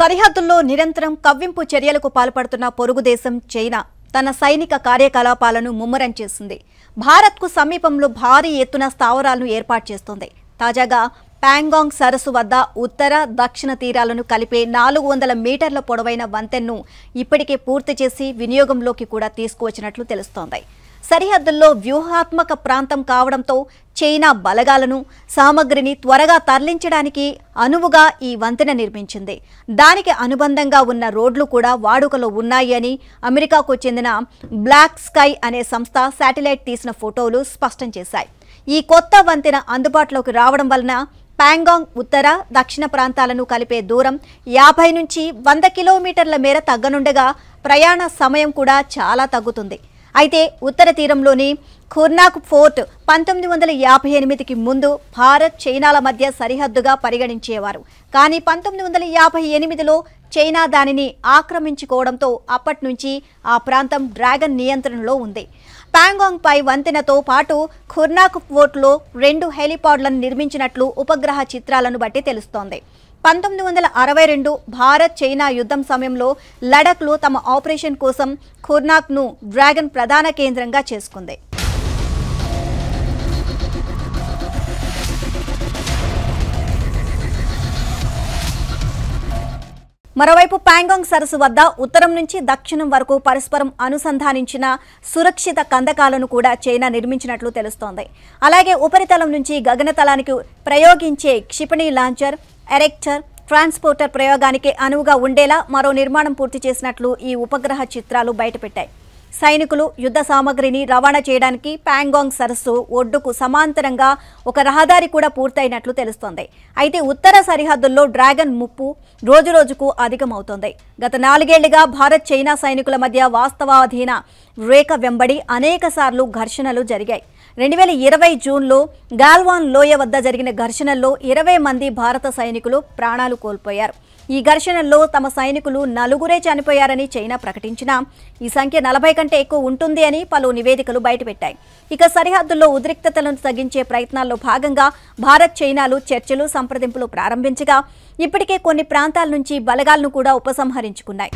సరిహద్దుల్లో నిరంతరం కవ్వింపు చర్యలకు పాల్పడుతున్న పొరుగుదేశం చైనా తన సైనిక కార్యకలాపాలను ముమ్మరం చేసింది భారత్కు సమీపంలో భారీ ఎత్తున స్థావరాలను ఏర్పాటు చేస్తోంది తాజాగా ప్యాంగాంగ్ సరస్సు వద్ద ఉత్తర దక్షిణ తీరాలను కలిపే నాలుగు వందల మీటర్ల పొడవైన వంతెన్ను ఇప్పటికే పూర్తి చేసి వినియోగంలోకి కూడా తీసుకువచ్చినట్లు తెలుస్తోంది సరిహద్దుల్లో వ్యూహాత్మక ప్రాంతం కావడంతో చైనా బలగాలను సామగ్రిని త్వరగా తరలించడానికి అనువుగా ఈ వంతెన నిర్మించింది దానికి అనుబంధంగా ఉన్న రోడ్లు కూడా వాడుకలో ఉన్నాయి అని అమెరికాకు చెందిన బ్లాక్ స్కై అనే సంస్థ శాటిలైట్ తీసిన ఫోటోలు స్పష్టం చేశాయి ఈ కొత్త వంతెన అందుబాటులోకి రావడం వలన పాంగాంగ్ ఉత్తర దక్షిణ ప్రాంతాలను కలిపే దూరం యాభై నుంచి వంద కిలోమీటర్ల మేర తగ్గనుండగా ప్రయాణ సమయం కూడా చాలా తగ్గుతుంది అయితే ఉత్తర తీరంలోని ఖుర్నాక్ ఫోర్ట్ పంతొమ్మిది వందల యాభై ఎనిమిదికి ముందు భారత్ చైనాల మధ్య సరిహద్దుగా పరిగణించేవారు కానీ పంతొమ్మిది వందల యాభై ఎనిమిదిలో చైనా దానిని ఆక్రమించుకోవడంతో అప్పటి నుంచి ఆ ప్రాంతం డ్రాగన్ నియంత్రణలో ఉంది పాంగాంగ్ పై వంతెనతో పాటు ఖుర్నాక్ ఫోర్ట్లో రెండు హెలిపాడ్లను నిర్మించినట్లు ఉపగ్రహ చిత్రాలను బట్టి తెలుస్తోంది పంతొమ్మిది వందల అరవై రెండు భారత్ చైనా యుద్ధం సమయంలో లడఖ్లో తమ ఆపరేషన్ కోసం ఖుర్నాక్ను డ్రాగన్ ప్రధాన కేంద్రంగా చేసుకుంది మరోవైపు ప్యాంగాంగ్ సరస్సు వద్ద ఉత్తరం నుంచి దక్షిణం వరకు పరస్పరం అనుసంధానించిన సురక్షిత కందకాలను కూడా చైనా నిర్మించినట్లు తెలుస్తోంది అలాగే ఉపరితలం నుంచి గగనతలానికి ప్రయోగించే క్షిపణి లాంచర్ ఎరెక్టర్ ట్రాన్స్పోర్టర్ ప్రయోగానికి అనువుగా ఉండేలా మరో నిర్మాణం పూర్తి చేసినట్లు ఈ ఉపగ్రహ చిత్రాలు బయటపెట్టాయి సైనికులు యుద్ధ సామగ్రిని రవాణా చేయడానికి ప్యాంగాంగ్ సరస్సు ఒడ్డుకు సమాంతరంగా ఒక రహదారి కూడా పూర్తయినట్లు తెలుస్తోంది అయితే ఉత్తర సరిహద్దుల్లో డ్రాగన్ ముప్పు రోజురోజుకు అధికమవుతోంది గత నాలుగేళ్లుగా భారత్ చైనా సైనికుల మధ్య వాస్తవాధీన రేఖ వెంబడి అనేకసార్లు ఘర్షణలు జరిగాయి రెండు వేల ఇరవై జూన్లో గాల్వాన్ లోయ వద్ద జరిగిన ఘర్షణల్లో ఇరవై మంది భారత సైనికులు ప్రాణాలు కోల్పోయారు ఈ ఘర్షణల్లో తమ సైనికులు నలుగురే చనిపోయారని చైనా ప్రకటించినా ఈ సంఖ్య నలభై కంటే ఎక్కువ ఉంటుంది అని పలు నివేదికలు బయటపెట్టాయి ఇక సరిహద్దుల్లో ఉద్రిక్తతలను తగ్గించే ప్రయత్నాల్లో భాగంగా భారత్ చైనాలు చర్చలు సంప్రదింపులు ప్రారంభించగా ఇప్పటికే కొన్ని ప్రాంతాల నుంచి బలగాలను కూడా ఉపసంహరించుకున్నాయి